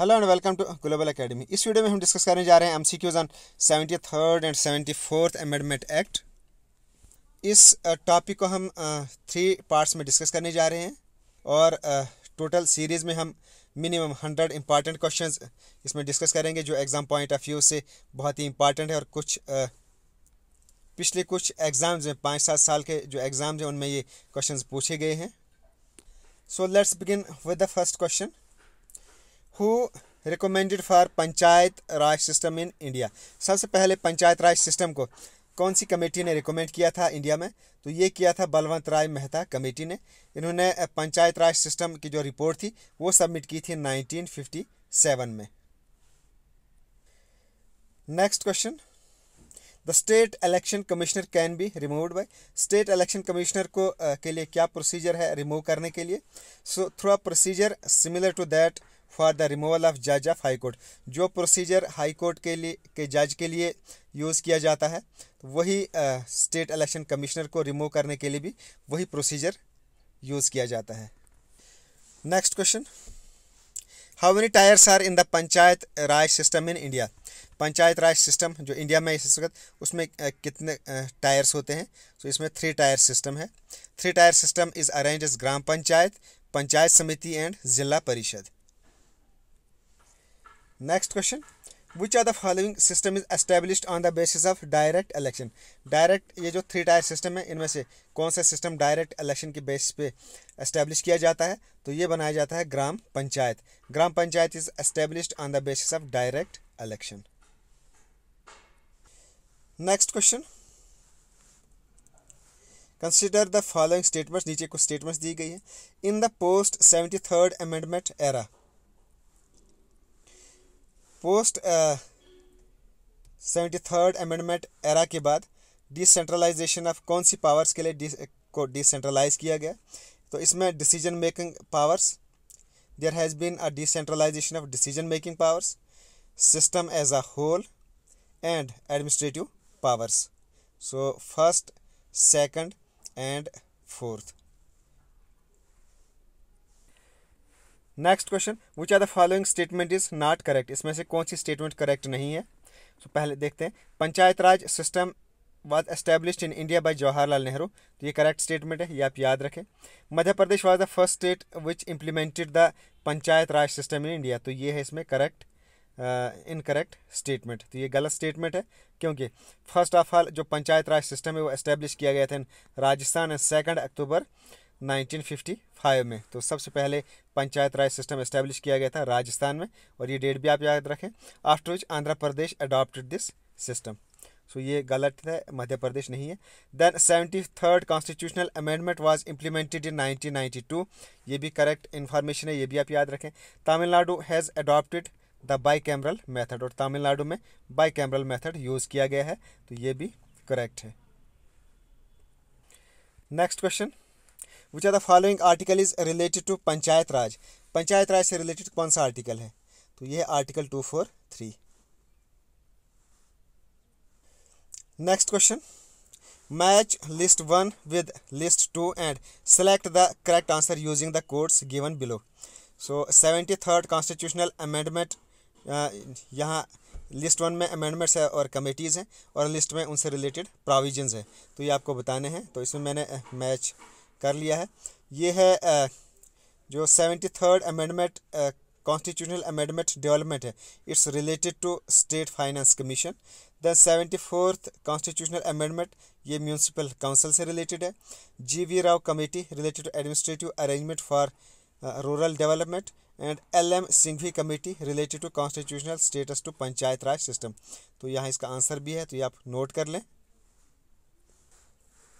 Hello and welcome to Global Academy इस video में हम डिस्कस करने जा रहे हैं MCQs on seventy third and seventy fourth amendment act इस टॉपिक को हम थ्री पार्ट्स में डिस्कस करने जा रहे हैं और टोटल सीरीज़ में हम मिनिमम हंड्रेड इंपॉर्टेंट क्वेश्चंस इसमें डिस्कस करेंगे जो एग्ज़ाम पॉइंट ऑफ व्यू से बहुत ही इंपॉर्टेंट है और कुछ पिछले कुछ एग्ज़ाम्स में पाँच सात साल के जो एग्ज़ाम्स हैं उनमें ये क्वेश्चन पूछे गए हैं so let's begin with the first question who recommended for panchayat raj system in India सबसे पहले पंचायत राज सिस्टम को कौन सी कमेटी ने रिकमेंड किया था इंडिया में तो ये किया था बलवंत राय मेहता कमेटी ने इन्होंने पंचायत राज सिस्टम की जो रिपोर्ट थी वो सबमिट की थी 1957 में next question the state election commissioner can be removed by state election commissioner को uh, के लिए क्या प्रोसीजर है रिमूव करने के लिए so through a procedure similar to that for the removal of जज ऑफ हाई कोर्ट जो प्रोसीजर हाई कोर्ट के लिए के जज के लिए यूज़ किया जाता है तो वही स्टेट इलेक्शन कमिश्नर को रिमूव करने के लिए भी वही प्रोसीजर यूज़ किया जाता है next question how many tiers are in the panchayat raj system in India panchayat raj system जो इंडिया में इस वक्त उसमें कितने टायर्स होते हैं तो इसमें थ्री टायर सिस्टम है three tier system is arrange as gram panchayat panchayat samiti and zila parishad next question which are the following system is establish on the basis of direct election direct ये जो थ्री टायर सिस्टम है इनमें से कौन सा सिस्टम डायरेक्ट इलेक्शन के base पे एस्टेब्लिश किया जाता है तो ये बनाया जाता है gram panchayat gram panchayat is establish on the basis of direct election next question consider the following statements नीचे कुछ स्टेटमेंट्स दी गई है in the post seventy third amendment era post seventy third amendment era के बाद डिसेंट्रलाइजेशन ऑफ कौन सी पावर्स के लिए डिस को डिसेंट्रलाइज किया गया तो इसमें decision making powers there has been a decentralization of decision making powers system as a whole and administrative powers so first second and fourth next question which are the following statement is not correct इसमें से कौन सी statement correct नहीं है तो so, पहले देखते हैं panchayat raj system was established in India by Jawaharlal Nehru तो ये करेक्ट स्टेटमेंट है ये आप याद रखें Madhya Pradesh was the first state which implemented the panchayat raj system in India तो ये है इसमें करेक्ट इनकरेक्ट स्टेटमेंट तो ये गलत स्टेटमेंट है क्योंकि फर्स्ट ऑफ ऑल जो पंचायत राज सिस्टम है वो एस्टेब्लिश किया गया था राजस्थान एंड सेकेंड अक्टूबर 1955 में तो सबसे पहले पंचायत राज सिस्टम इस्टेब्लिश किया गया था राजस्थान में और ये डेट भी आप याद रखें after which Andhra Pradesh adopted this system so ये गलत है मध्य प्रदेश नहीं है then seventy third constitutional amendment was implemented in 1992 ये भी करेक्ट इन्फॉर्मेशन है ये भी आप याद रखें Tamil Nadu has adopted the bicameral method और तमिलनाडु में बाई कैमरल मैथड यूज़ किया गया है तो ये भी करेक्ट है next question which are the following article is related to panchayat raj panchayat raj से रिलेटेड कौन सा आर्टिकल है तो ये article two four three next question match list one with list two and select the correct answer using the codes given below so seventy third constitutional amendment यहाँ list one में amendments है और committees हैं और list में उनसे related provisions हैं तो ये आपको बताने हैं तो इसमें मैंने मैच uh, कर लिया है ये है जो seventy third amendment constitutional amendment development है it's related to state finance commission then seventy fourth constitutional amendment ये म्यूनसिपल काउंसिल से रिलेटेड है G V Rao committee related to administrative arrangement for rural development and L M Singhvi committee related to constitutional status to panchayat raj system तो यहाँ इसका answer भी है तो ये आप नोट कर लें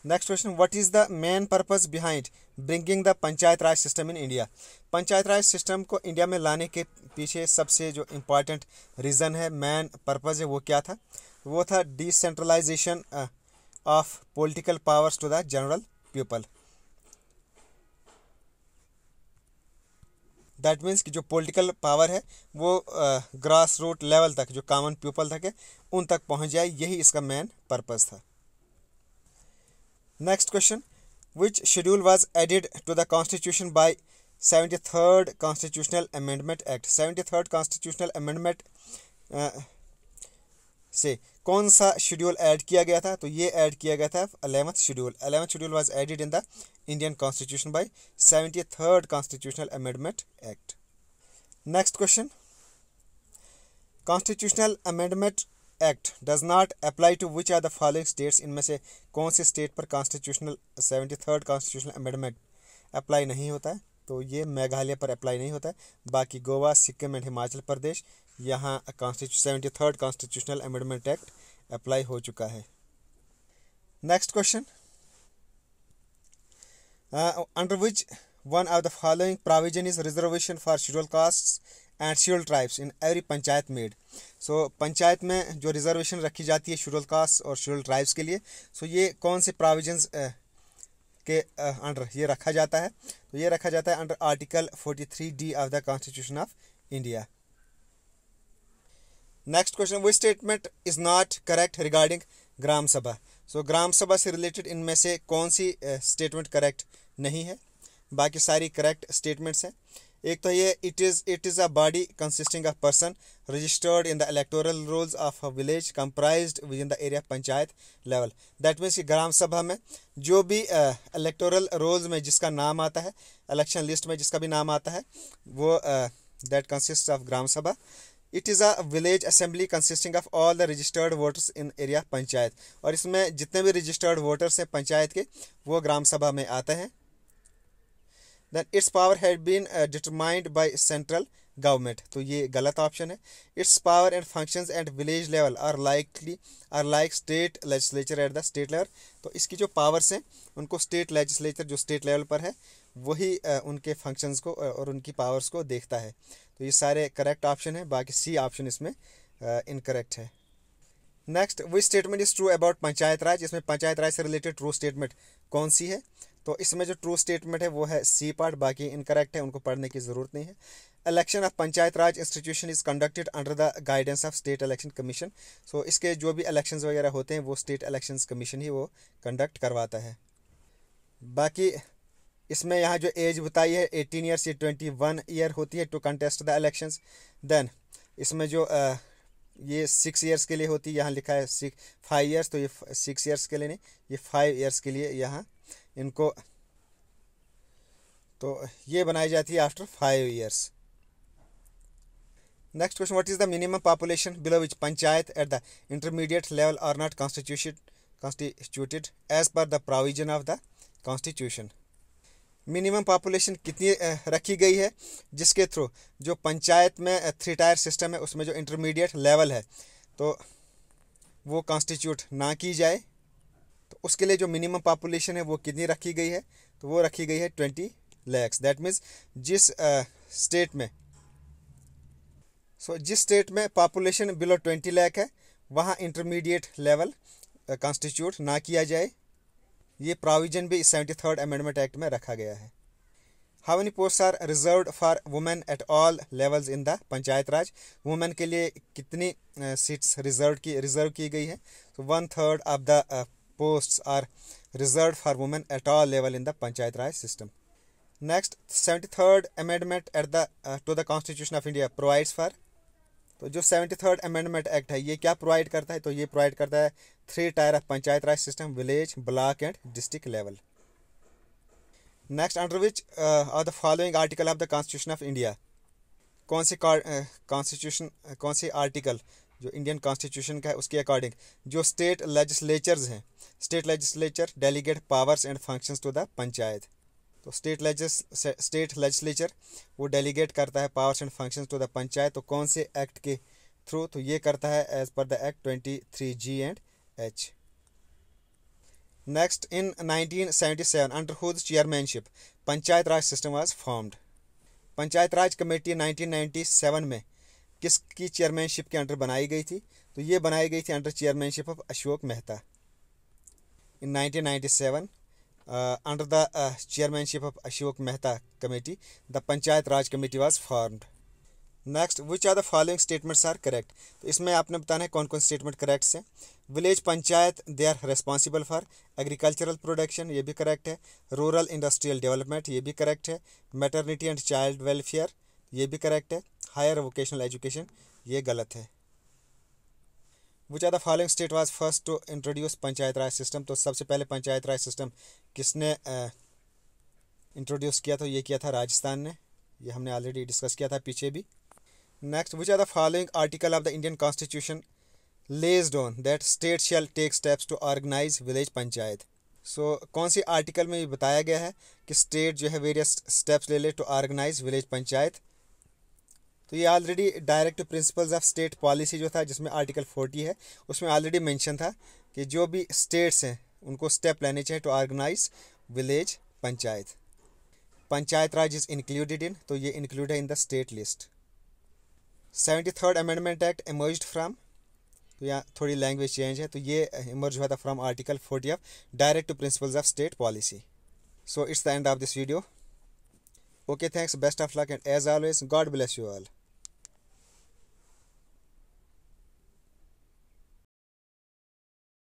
next question what is the main purpose behind bringing the panchayat raj system in India panchayat raj system को इंडिया में लाने के पीछे सबसे जो इम्पॉर्टेंट रीज़न है मेन पर्पस है वो क्या था वो था decentralization of political powers to the general people that means कि जो पॉलिटिकल पावर है वो ग्रास रूट लेवल तक जो कॉमन पीपल तक है उन तक पहुंच जाए यही इसका मेन पर्पस था Next question Which schedule was added to the Constitution by 73rd Constitutional Amendment Act? 73rd Constitutional Amendment uh, से कौन सा शेड्यूल ऐड किया गया था तो ये ऐड किया गया था eleventh schedule eleventh schedule was added in the Indian constitution by seventy third constitutional amendment act next question constitutional amendment act does not apply to which are the following states इनमें से कौन से state पर constitutional seventy third constitutional amendment apply नहीं होता है तो ये मेघालय पर अप्लाई नहीं होता है बाकी गोवा सिक्किम एंड हिमाचल प्रदेश यहाँ कॉन्स्टिट्यू seventy third constitutional amendment act apply हो चुका है next question under which one of the following provision is reservation for schedule caste and schedule tribes in every panchayat made so panchayat में जो रिजर्वेशन रखी जाती है शेड्यूल कास्ट और शेड्यूल ट्राइब्स के लिए सो so, ये कौन से प्राविजन के अंडर ये रखा जाता है तो ये रखा जाता है under article forty three D of the constitution of India next question वो statement is not correct regarding gram sabha so ग्राम सभा से रिलेटेड इनमें से कौन सी स्टेटमेंट uh, करेक्ट नहीं है बाकी सारी करेक्ट स्टेटमेंट्स हैं एक तो ये it is it is a body consisting of person registered in the electoral rolls of a village comprise within the area panchayat level that means कि ग्राम सभा में जो भी इलेक्टोरल uh, रोल्स में जिसका नाम आता है इलेक्शन लिस्ट में जिसका भी नाम आता है वो that consist of gram sabha it is a village assembly consisting of all the registered voters in area panchayat और इसमें जितने भी रजिस्टर्ड वोटर्स हैं पंचायत के वो ग्राम सभा में आते हैं then its power had been determined by central government तो ये गलत ऑप्शन है its power and functions at village level are likely are like state legislature at the state level तो इसकी जो पावर्स हैं उनको स्टेट लेजिस्लेचर जो स्टेट लेवल पर है वही uh, उनके फंक्शंस को uh, और उनकी पावर्स को देखता है तो ये सारे करेक्ट ऑप्शन हैं बाकी सी ऑप्शन इसमें इनकरेक्ट uh, है नेक्स्ट वही statement is true about panchayat raj इसमें पंचायत राज से रिलेटेड ट्रू स्टेटमेंट कौन सी है तो इसमें जो ट्रू स्टेटमेंट है वो है सी पार्ट बाकी इनकरेक्ट है उनको पढ़ने की ज़रूरत नहीं है election of panchayat raj institution is conducted under the guidance of state election commission so इसके जो भी इलेक्शंस वगैरह होते हैं वो स्टेट इलेक्शंस कमीशन ही वो कंडक्ट करवाता है बाकी इसमें यहाँ जो एज बताई है एटीन ईयर से ट्वेंटी वन ईयर होती है to contest the elections then इसमें जो आ, ये सिक्स ईयर्स के लिए होती है यहाँ लिखा है फाइव ईयर्स तो ये सिक्स ईयर्स के लिए नहीं ये फाइव ईयर्स के लिए यहाँ इनको तो ये बनाई जाती है after five years next question what is the minimum population below which panchayat at the intermediate level are not constitution constituted as per the provision of the constitution minimum population कितनी रखी गई है जिसके थ्रू जो पंचायत में थ्री टायर सिस्टम है उसमें जो इंटरमीडिएट लेवल है तो वो कॉन्स्टिट्यूट ना की जाए उसके लिए जो मिनिमम पॉपुलेशन है वो कितनी रखी गई है तो वो रखी गई है ट्वेंटी लैक्स दैट मीन्स जिस स्टेट uh, में सो so, जिस स्टेट में पॉपुलेशन बिलो ट्वेंटी लैक है वहाँ इंटरमीडिएट लेवल कॉन्स्टिट्यूट ना किया जाए ये प्रोविजन भी सेवेंटी थर्ड अमेंडमेंट एक्ट में रखा गया है how many post are reserve for women at all levels in the panchayat raj women के लिए कितनी सीट्स uh, रिजर्व की रिजर्व की गई है तो one third of the posts are reserved for women at all level in the Panchayat Raj system. Next, 73rd Amendment at the uh, to the Constitution of India provides for तो जो seventy third amendment act है ये क्या provide करता है तो ये provide करता है three tier of panchayat raj system village block and district level next under which are the following article of the constitution of India कौन सी कॉन्स्टिट्यूशन uh, कौन सी आर्टिकल जो इंडियन कॉन्स्टिट्यूशन का है उसके अकॉर्डिंग जो स्टेट लेजिस्लेचर्स हैं state legislature delegate powers and functions to the panchayat तो स्टेट लेजिस स्टेट लेजिस्लेचर वो डेलीगेट करता है powers and functions to the panchayat तो कौन से एक्ट के थ्रू तो ये करता है as per the act twenty three G and H next in nineteen seventy seven under 1977, chairmanship panchayat raj system was formed panchayat raj committee nineteen ninety seven में किसकी चेयरमैनशिप के अंडर बनाई गई थी तो ये बनाई गई थी under chairmanship of Ashok Mehta in 1997 under the chairmanship of Ashok Mehta committee the panchayat raj committee was formed next which are the following statements are correct तो इसमें आपने बताना है कौन कौन स्टेटमेंट करेक्ट्स हैं village panchayat they are responsible for agricultural production ये भी करेक्ट है रूरल इंडस्ट्रियल डेवलपमेंट ये भी करेक्ट है मेटर्निटी एंड चाइल्ड वेलफेयर ये भी करेक्ट है हायर वोकेशनल एजुकेशन ये गलत है which are the following state was first to introduce panchayat raj system तो सबसे पहले पंचायत राज सिस्टम किसने इंट्रोड्यूस किया तो ये किया था राजस्थान ने ये हमने ऑलरेडी डिस्कस किया था पीछे भी next which are the following article of the Indian constitution lays down that state shall take steps to organise village panchayat so कौन सी आर्टिकल में ये बताया गया है कि स्टेट जो है वेरियस स्टेप्स ले ले टू ऑर्गेनाइज विलेज पंचायत तो ये already direct principles of state policy जो था जिसमें आर्टिकल फोर्टी है उसमें ऑलरेडी मेंशन था कि जो भी स्टेट्स हैं उनको स्टेप लेने चाहिए to organise village panchayat panchayat raj is included in तो ये इंक्लूड है in the state list seventy third amendment act emerge from तो यहाँ थोड़ी लैंग्वेज चेंज है तो ये इमर्ज हुआ था from article forty of direct principles of state policy so it's the end of this video okay thanks best of luck and as always God bless you all